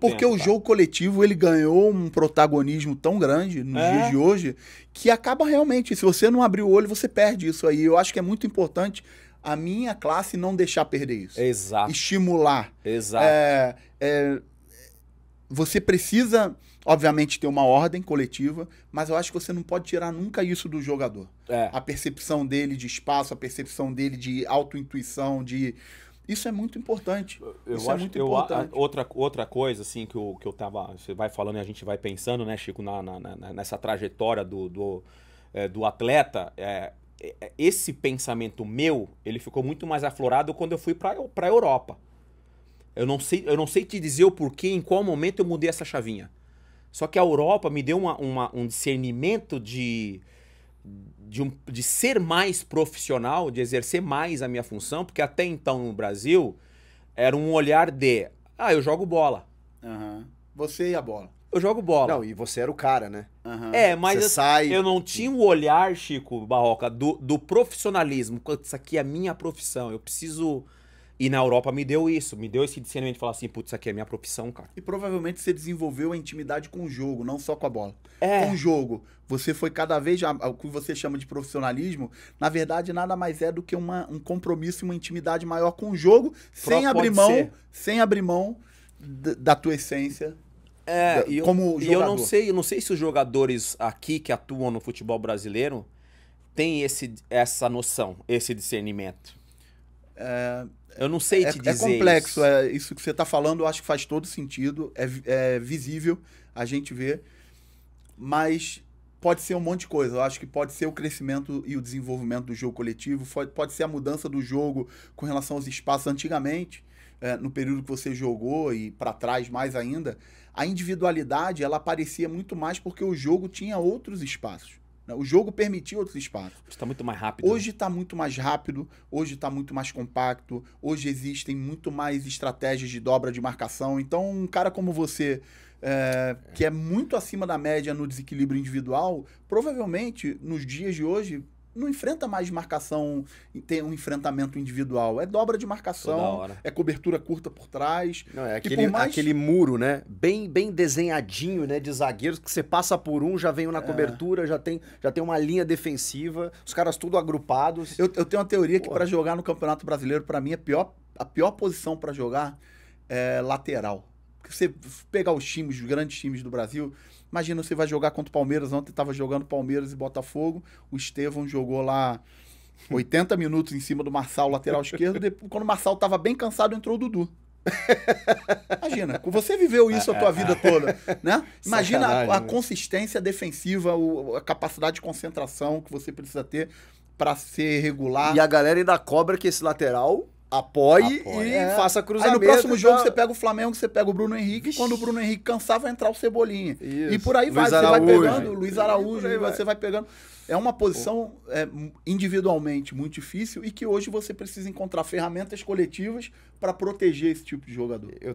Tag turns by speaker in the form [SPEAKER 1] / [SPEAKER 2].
[SPEAKER 1] Porque Tempo, o tá. jogo tá. coletivo ele ganhou um protagonismo tão grande nos é. dias de hoje que acaba realmente. Se você não abrir o olho, você perde isso aí. Eu acho que é muito importante a minha classe não deixar perder isso. Exato. Estimular.
[SPEAKER 2] Exato. É,
[SPEAKER 1] é, você precisa, obviamente, ter uma ordem coletiva, mas eu acho que você não pode tirar nunca isso do jogador. É. A percepção dele de espaço, a percepção dele de autointuição, de isso é muito importante. Eu Isso é acho, é muito eu, importante.
[SPEAKER 2] A, outra, outra coisa, assim, que eu, que eu tava. Você vai falando e a gente vai pensando, né, Chico, na, na, na nessa trajetória do, do, é, do atleta. É, é esse pensamento meu, ele ficou muito mais aflorado quando eu fui para a Europa. Eu não, sei, eu não sei te dizer o porquê, em qual momento eu mudei essa chavinha. Só que a Europa me deu uma, uma um discernimento de, de, um, de ser mais profissional, de exercer mais a minha função, porque até então no Brasil era um olhar de, ah, eu jogo bola. Uhum. Você e a bola. Eu jogo bola. Não, e você era o cara, né? Uhum. É, mas eu, sai... eu, não tinha o olhar, Chico Barroca, do, do profissionalismo. Isso aqui é a minha profissão, eu preciso e na Europa me deu isso, me deu esse discernimento de falar assim, putz, isso aqui é minha profissão, cara. E provavelmente você desenvolveu a intimidade com o jogo,
[SPEAKER 1] não só com a bola.
[SPEAKER 2] É. Com o jogo. Você foi cada
[SPEAKER 1] vez, o que você chama de profissionalismo, na verdade nada mais é do que uma, um compromisso e uma intimidade maior com o jogo, Pro, sem abrir mão, sem abrir mão
[SPEAKER 2] da tua essência. É, da, eu, como jogador. E eu não sei, eu não sei se os jogadores aqui que atuam no futebol brasileiro têm esse, essa noção, esse discernimento
[SPEAKER 1] é, eu não sei te é, é dizer. É complexo, isso. é isso que você está falando, eu acho que faz todo sentido, é, é visível, a gente vê, mas pode ser um monte de coisa. Eu acho que pode ser o crescimento e o desenvolvimento do jogo coletivo, pode ser a mudança do jogo com relação aos espaços. Antigamente, é, no período que você jogou e para trás mais ainda, a individualidade ela aparecia muito mais porque o jogo tinha outros espaços. Né? O jogo permitiu outros espaços. Está muito mais rápido. Hoje está muito mais rápido, hoje está muito mais compacto, hoje existem muito mais estratégias de dobra de marcação. Então, um cara como você, é, que é muito acima da média no desequilíbrio individual, provavelmente nos dias de hoje não enfrenta mais marcação, tem um enfrentamento individual. É dobra de marcação, é cobertura curta por trás. Não, é aquele, mais... aquele muro, né? Bem bem desenhadinho, né? De zagueiros, que você passa por um, já vem um na é. cobertura, já tem, já tem uma linha defensiva, os caras tudo agrupados. Eu, eu tenho uma teoria que para jogar no Campeonato Brasileiro, para mim, a é pior, a pior posição para jogar é lateral você pegar os times, os grandes times do Brasil, imagina você vai jogar contra o Palmeiras, ontem estava jogando Palmeiras e Botafogo, o Estevão jogou lá 80 minutos em cima do Marçal, lateral esquerdo, depois, quando o Marçal estava bem cansado, entrou o Dudu. Imagina, você viveu isso a tua vida toda, né? Imagina a, a né? consistência defensiva, a capacidade de concentração que você precisa ter para ser regular. E a galera ainda cobra que esse lateral apoie, apoie e é. faça cruzamento. Aí no próximo jogo você pega o Flamengo, você pega o Bruno Henrique. Quando o Bruno Henrique cansar, vai entrar o Cebolinha. Isso. E por aí Luiz vai. Araújo. Você vai pegando Luiz Araújo, aí, vai. você vai pegando. É uma posição é, individualmente muito difícil e que hoje você precisa encontrar ferramentas coletivas para proteger esse tipo de jogador. Eu...